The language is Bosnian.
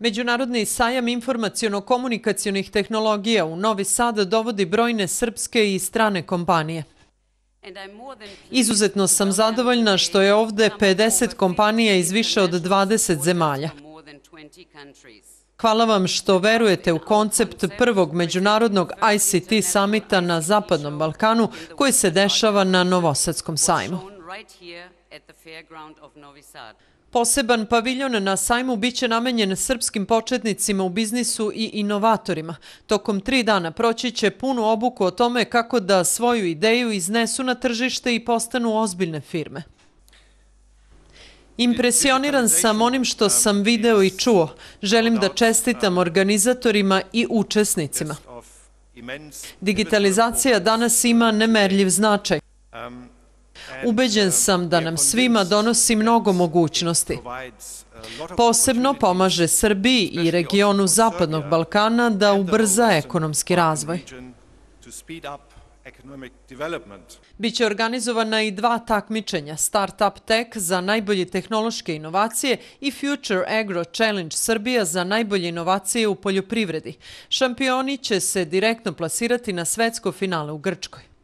Međunarodni sajam informacijono-komunikacijonih tehnologija u Novi Sad dovodi brojne srpske i strane kompanije. Izuzetno sam zadovoljna što je ovde 50 kompanija iz više od 20 zemalja. Hvala vam što verujete u koncept prvog međunarodnog ICT samita na Zapadnom Balkanu koji se dešava na Novosadskom sajmu. Poseban paviljon na sajmu biće namenjen srpskim početnicima u biznisu i inovatorima. Tokom tri dana proći će punu obuku o tome kako da svoju ideju iznesu na tržište i postanu ozbiljne firme. Impresioniran sam onim što sam video i čuo. Želim da čestitam organizatorima i učesnicima. Digitalizacija danas ima nemerljiv značaj. Ubeđen sam da uh, nam svima donosi mnogo uh, mogućnosti. Posebno pomaže Srbiji i regionu Zapadnog Balkana da ubrza ekonomski razvoj. Biće organizovana i dva takmičenja, Startup Tech za najbolje tehnološke inovacije i Future Agro Challenge Srbija za najbolje inovacije u poljoprivredi. Šampioni će se direktno plasirati na svetsko finale u Grčkoj.